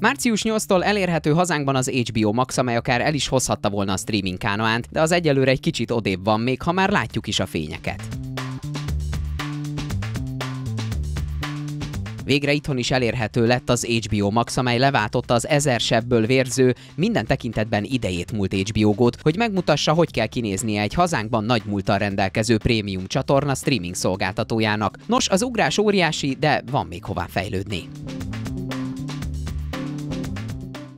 Március 8-tól elérhető hazánkban az HBO Max, amely akár el is hozhatta volna a streaming kánoánt, de az egyelőre egy kicsit odébb van, még ha már látjuk is a fényeket. Végre itthon is elérhető lett az HBO Max, amely leváltotta az ezer sebből vérző, minden tekintetben idejét múlt HBO gót, hogy megmutassa, hogy kell kinéznie egy hazánkban nagy múltal rendelkező prémium csatorna streaming szolgáltatójának. Nos, az ugrás óriási, de van még hová fejlődni.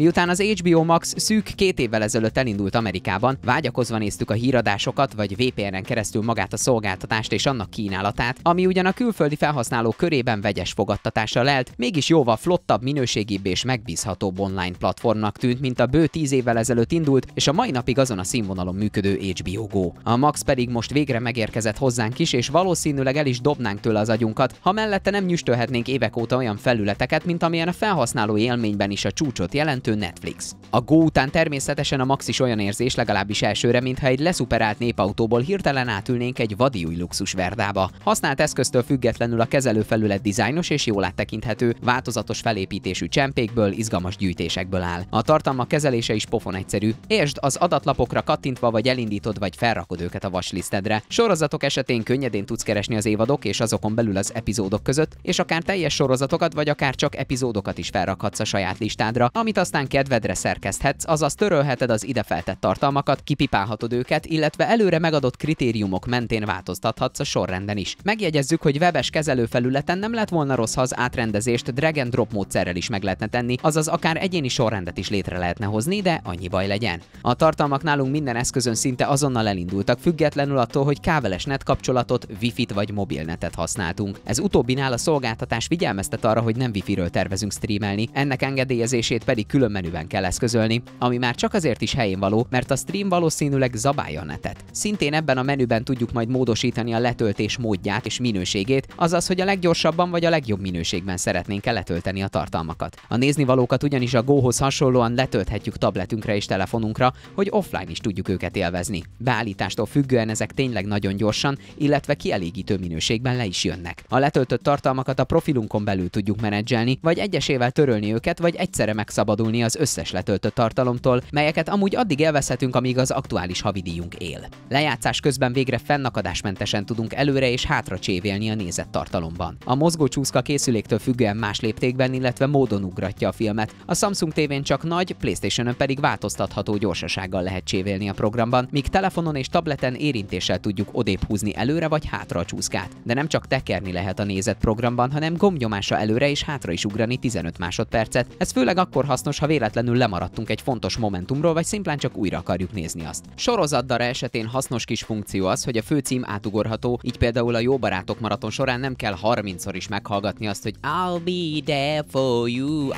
Miután az HBO Max szűk két évvel ezelőtt elindult Amerikában, vágyakozva néztük a híradásokat vagy VPN-en keresztül magát a szolgáltatást és annak kínálatát, ami ugyan a külföldi felhasználók körében vegyes fogadtatása lelt, mégis jóval flottabb, minőségibb és megbízhatóbb online platformnak tűnt, mint a bő tíz évvel ezelőtt indult, és a mai napig azon a színvonalon működő HBO Go. A Max pedig most végre megérkezett hozzánk is, és valószínűleg el is dobnánk tőle az agyunkat, ha mellette nem nyüstölhetnénk évek óta olyan felületeket, mint amilyen a felhasználó élményben is a csúcsot jelentő elérhető Netflix. A Go után természetesen a Max is olyan érzés, legalábbis elsőre, mintha egy leszuperált népautóból hirtelen átülnénk egy új luxus verdába. Használt eszköztől függetlenül a kezelőfelület dizájnos és jól áttekinthető, változatos felépítésű csempékből, izgalmas gyűjtésekből áll. A tartalma kezelése is pofon egyszerű. Értsd az adatlapokra kattintva vagy elindítod vagy felrakod őket a vaslisztedre. Sorozatok esetén könnyedén tudsz keresni az évadok és azokon belül az epizódok között, és akár teljes sorozatokat vagy akár csak epizódokat is felrakhatsz a saját listádra, amit aztán aztán kedvedre szerkeszthetsz, azaz törölheted az ide feltett tartalmakat, kipipálhatod őket, illetve előre megadott kritériumok mentén változtathatsz a sorrenden is. Megjegyezzük, hogy webes kezelőfelületen nem lett volna rossz, ha az átrendezést drag and drop módszerrel is meg lehetne tenni, azaz akár egyéni sorrendet is létre lehetne hozni, de annyi baj legyen. A tartalmak nálunk minden eszközön szinte azonnal elindultak, függetlenül attól, hogy kábeles net kapcsolatot, wifi-t vagy mobilnetet használtunk. Ez utóbbinál a szolgáltatás figyelmeztet arra, hogy nem wifi-ről tervezünk streamelni, ennek engedélyezését pedig külön menüben kell eszközölni, ami már csak azért is helyén való, mert a stream valószínűleg zabálja a netet. Szintén ebben a menüben tudjuk majd módosítani a letöltés módját és minőségét, azaz, hogy a leggyorsabban vagy a legjobb minőségben szeretnénk -e letölteni a tartalmakat. A néznivalókat ugyanis a Go-hoz hasonlóan letölthetjük tabletünkre és telefonunkra, hogy offline is tudjuk őket élvezni. Beállítástól függően ezek tényleg nagyon gyorsan, illetve kielégítő minőségben le is jönnek. A letöltött tartalmakat a profilunkon belül tudjuk menedzselni, vagy egyesével törölni őket, vagy egyszerre megszabadulni elfogyni az összes letöltött tartalomtól, melyeket amúgy addig élvezhetünk, amíg az aktuális havidíjunk él. Lejátszás közben végre fennakadásmentesen tudunk előre és hátra csévélni a nézett tartalomban. A mozgó csúszka készüléktől függően más léptékben, illetve módon ugratja a filmet. A Samsung tévén csak nagy, playstation pedig változtatható gyorsasággal lehet csévélni a programban, míg telefonon és tableten érintéssel tudjuk odébb húzni előre vagy hátra a csúszkát. De nem csak tekerni lehet a nézett programban, hanem gombnyomása előre és hátra is ugrani 15 másodpercet. Ez főleg akkor hasznos, ha véletlenül lemaradtunk egy fontos momentumról, vagy szimplán csak újra akarjuk nézni azt. Sorozatdara esetén hasznos kis funkció az, hogy a főcím átugorható, így például a Jó Barátok maraton során nem kell 30-szor is meghallgatni azt, hogy I'll be there for you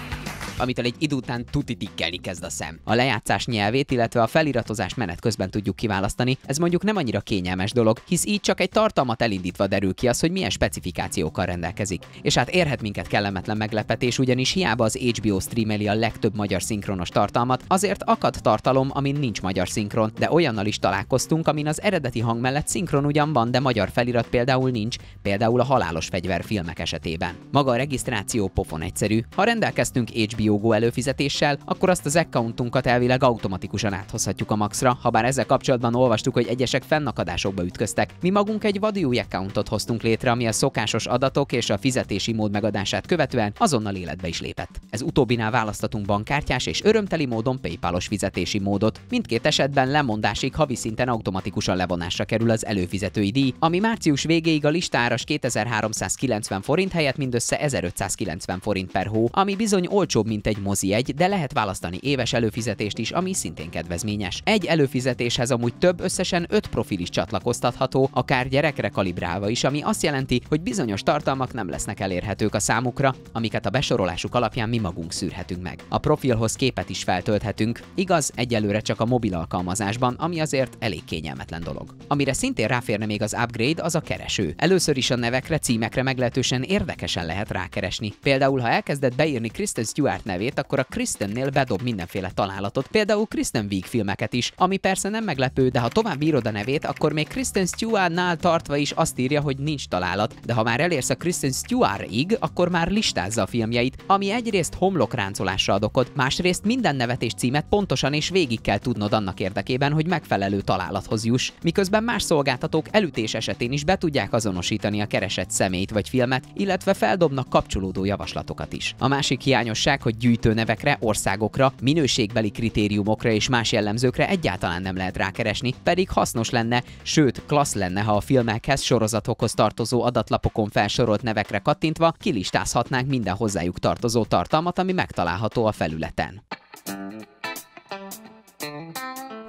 amitől egy idő után tutitikkeli kezd a szem. A lejátszás nyelvét, illetve a feliratozás menet közben tudjuk kiválasztani, ez mondjuk nem annyira kényelmes dolog, hisz így csak egy tartalmat elindítva derül ki az, hogy milyen specifikációkkal rendelkezik. És hát érhet minket kellemetlen meglepetés, ugyanis hiába az HBO streameli a legtöbb több magyar szinkronos tartalmat, azért akad tartalom, amin nincs magyar szinkron, de olyannal is találkoztunk, amin az eredeti hang mellett szinkron ugyan van, de magyar felirat például nincs, például a halálos fegyver filmek esetében. Maga a regisztráció pofon egyszerű. Ha rendelkeztünk HBO Go előfizetéssel, akkor azt az accountunkat elvileg automatikusan áthozhatjuk a maxra, ha bár ezzel kapcsolatban olvastuk, hogy egyesek fennakadásokba ütköztek. Mi magunk egy vadi új accountot hoztunk létre, ami a szokásos adatok és a fizetési mód megadását követően azonnal életbe is lépett. Ez utóbbinál választatunk bank bankkártyás és örömteli módon PayPalos fizetési módot. Mindkét esetben lemondásig havi szinten automatikusan levonásra kerül az előfizetői díj, ami március végéig a listáras 2390 forint helyett mindössze 1590 forint per hó, ami bizony olcsóbb, mint egy mozi egy, de lehet választani éves előfizetést is, ami szintén kedvezményes. Egy előfizetéshez amúgy több, összesen 5 profil is csatlakoztatható, akár gyerekre kalibrálva is, ami azt jelenti, hogy bizonyos tartalmak nem lesznek elérhetők a számukra, amiket a besorolásuk alapján mi magunk szűrhetünk meg. A profilhoz képet is feltölthetünk, igaz, egyelőre csak a mobil alkalmazásban, ami azért elég kényelmetlen dolog. Amire szintén ráférne még az upgrade, az a kereső. Először is a nevekre, címekre meglehetősen érdekesen lehet rákeresni. Például, ha elkezded beírni Kristen Stewart nevét, akkor a Kristennél bedob mindenféle találatot, például Kristen Wiig filmeket is, ami persze nem meglepő, de ha tovább írod a nevét, akkor még Kristen Stewartnál tartva is azt írja, hogy nincs találat, de ha már elérsz a Kristen Stewartig, akkor már listázza a filmjeit, ami egyrészt homlokráncolásra ad okot, játékod, másrészt minden nevetés címet pontosan és végig kell tudnod annak érdekében, hogy megfelelő találathoz juss, miközben más szolgáltatók elütés esetén is be tudják azonosítani a keresett személyt vagy filmet, illetve feldobnak kapcsolódó javaslatokat is. A másik hiányosság, hogy gyűjtőnevekre, országokra, minőségbeli kritériumokra és más jellemzőkre egyáltalán nem lehet rákeresni, pedig hasznos lenne, sőt, klassz lenne, ha a filmekhez, sorozatokhoz tartozó adatlapokon felsorolt nevekre kattintva kilistázhatnánk minden hozzájuk tartozó tartalmat, ami megtalálható a felül felületen.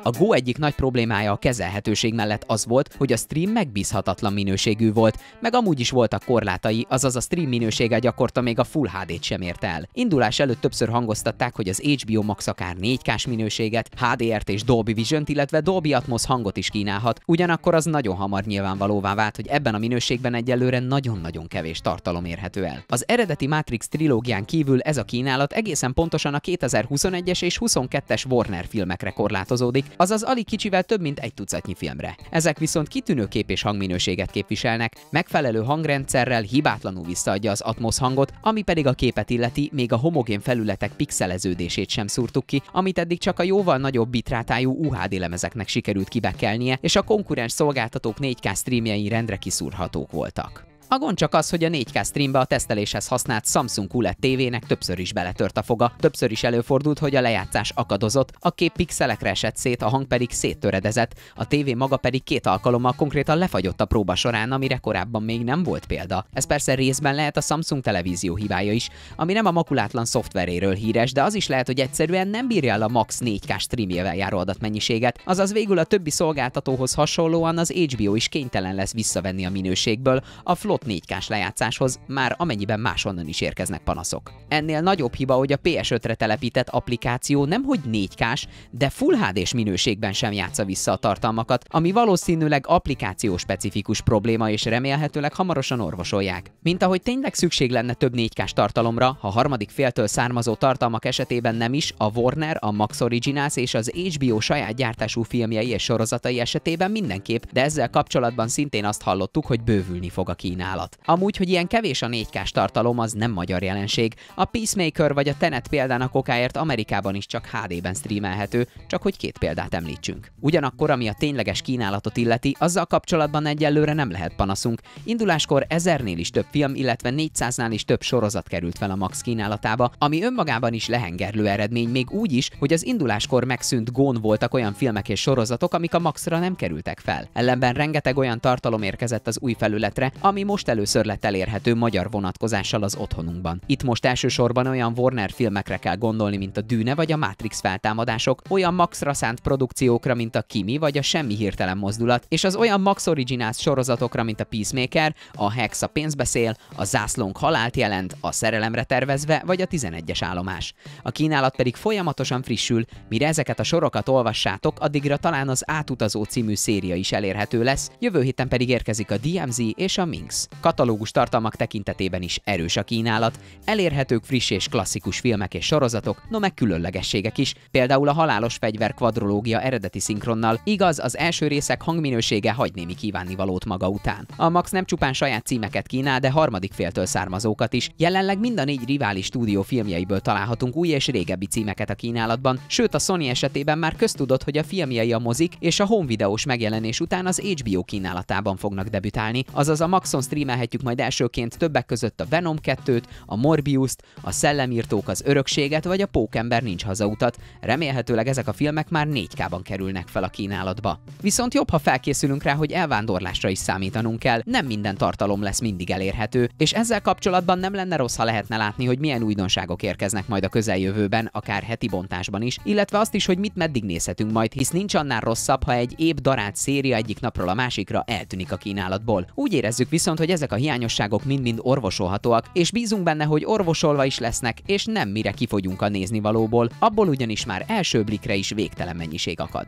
A Go egyik nagy problémája a kezelhetőség mellett az volt, hogy a stream megbízhatatlan minőségű volt, meg amúgy is voltak korlátai, azaz a stream minősége gyakorta még a Full HD-t sem ért el. Indulás előtt többször hangoztatták, hogy az HBO Max akár 4K-s minőséget, HDR-t és Dolby Vision-t, illetve Dolby Atmos hangot is kínálhat, ugyanakkor az nagyon hamar nyilvánvalóvá vált, hogy ebben a minőségben egyelőre nagyon-nagyon kevés tartalom érhető el. Az eredeti Matrix trilógián kívül ez a kínálat egészen pontosan a 2021-es és 22-es Warner filmekre korlátozódik, azaz alig kicsivel több mint egy tucatnyi filmre. Ezek viszont kitűnő kép és hangminőséget képviselnek, megfelelő hangrendszerrel hibátlanul visszaadja az atmosz hangot, ami pedig a képet illeti, még a homogén felületek pixeleződését sem szúrtuk ki, amit eddig csak a jóval nagyobb bitrátájú UHD lemezeknek sikerült kibekelnie, és a konkurens szolgáltatók 4K streamjei rendre kiszúrhatók voltak. A gond csak az, hogy a 4K streambe a teszteléshez használt Samsung QLED nek többször is beletört a foga, többször is előfordult, hogy a lejátszás akadozott, a kép pixelekre esett szét, a hang pedig széttöredezett, a TV maga pedig két alkalommal konkrétan lefagyott a próba során, amire korábban még nem volt példa. Ez persze részben lehet a Samsung televízió hibája is, ami nem a makulátlan szoftveréről híres, de az is lehet, hogy egyszerűen nem bírja el a max 4K streamjével járó adatmennyiséget, azaz végül a többi szolgáltatóhoz hasonlóan az HBO is kénytelen lesz visszavenni a minőségből, a flott jobb 4K-s lejátszáshoz, már amennyiben máshonnan is érkeznek panaszok. Ennél nagyobb hiba, hogy a PS5-re telepített applikáció nemhogy 4K-s, de Full hd minőségben sem játsza vissza a tartalmakat, ami valószínűleg applikáció specifikus probléma és remélhetőleg hamarosan orvosolják. Mint ahogy tényleg szükség lenne több 4K-s tartalomra, ha harmadik féltől származó tartalmak esetében nem is, a Warner, a Max Originals és az HBO saját gyártású filmjei és sorozatai esetében mindenképp, de ezzel kapcsolatban szintén azt hallottuk, hogy bővülni fog a kínálat találat. Amúgy, hogy ilyen kevés a 4 k tartalom, az nem magyar jelenség. A Peacemaker vagy a Tenet példának okáért Amerikában is csak HD-ben streamelhető, csak hogy két példát említsünk. Ugyanakkor, ami a tényleges kínálatot illeti, azzal kapcsolatban egyelőre nem lehet panaszunk. Induláskor ezernél is több film, illetve 400-nál is több sorozat került fel a Max kínálatába, ami önmagában is lehengerlő eredmény, még úgy is, hogy az induláskor megszűnt gón voltak olyan filmek és sorozatok, amik a Maxra nem kerültek fel. Ellenben rengeteg olyan tartalom érkezett az új felületre, ami most először lett elérhető magyar vonatkozással az otthonunkban. Itt most elsősorban olyan Warner filmekre kell gondolni, mint a Dűne vagy a Matrix feltámadások, olyan maxra szánt produkciókra, mint a Kimi vagy a Semmi Hirtelen Mozdulat, és az olyan Max Originals sorozatokra, mint a Peacemaker, a Hex a pénzbeszél, a Zászlónk halált jelent, a Szerelemre tervezve vagy a 11-es állomás. A kínálat pedig folyamatosan frissül, mire ezeket a sorokat olvassátok, addigra talán az Átutazó című széria is elérhető lesz, jövő héten pedig érkezik a DMZ és a Minx. Katalógus tartalmak tekintetében is erős a kínálat, elérhetők friss és klasszikus filmek és sorozatok, no meg különlegességek is, például a Halálos Fegyver kvadrológia eredeti szinkronnal, igaz az első részek hangminősége hagy némi kívánnivalót maga után. A Max nem csupán saját címeket kínál, de harmadik féltől származókat is. Jelenleg mind a négy rivális stúdió filmjeiből találhatunk új és régebbi címeket a kínálatban, sőt a Sony esetében már köztudott, hogy a filmjei a mozik és a home videós megjelenés után az HBO kínálatában fognak debütálni, azaz a Maxon streamelhetjük majd elsőként többek között a Venom 2-t, a Morbius-t, a Szellemírtók az Örökséget vagy a Pókember Nincs Hazautat. Remélhetőleg ezek a filmek már 4K-ban kerülnek fel a kínálatba. Viszont jobb, ha felkészülünk rá, hogy elvándorlásra is számítanunk kell, nem minden tartalom lesz mindig elérhető, és ezzel kapcsolatban nem lenne rossz, ha lehetne látni, hogy milyen újdonságok érkeznek majd a közeljövőben, akár heti bontásban is, illetve azt is, hogy mit meddig nézhetünk majd, hisz nincs annál rosszabb, ha egy épp darált széria egyik napról a másikra eltűnik a kínálatból. Úgy érezzük viszont, hogy ezek a hiányosságok mind-mind orvosolhatóak, és bízunk benne, hogy orvosolva is lesznek, és nem mire kifogyunk a néznivalóból, abból ugyanis már első blikre is végtelen mennyiség akad.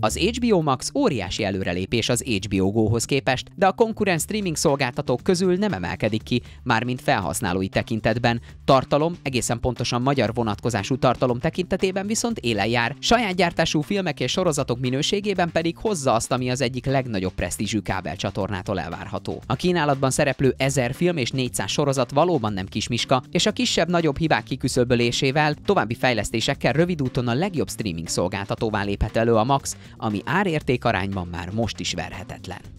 Az HBO Max óriási előrelépés az HBO Go-hoz képest, de a konkurens streaming szolgáltatók közül nem emelkedik ki, mármint felhasználói tekintetben. Tartalom, egészen pontosan magyar vonatkozású tartalom tekintetében viszont élen jár, saját gyártású filmek és sorozatok minőségében pedig hozza azt, ami az egyik legnagyobb presztízsű csatornától elvárható. A kínálatban szereplő 1000 film és 400 sorozat valóban nem kismiska, és a kisebb-nagyobb hibák kiküszöbölésével, további fejlesztésekkel rövid úton a legjobb streaming szolgáltatóvá léphet elő a Max, ami árérték arányban már most is verhetetlen.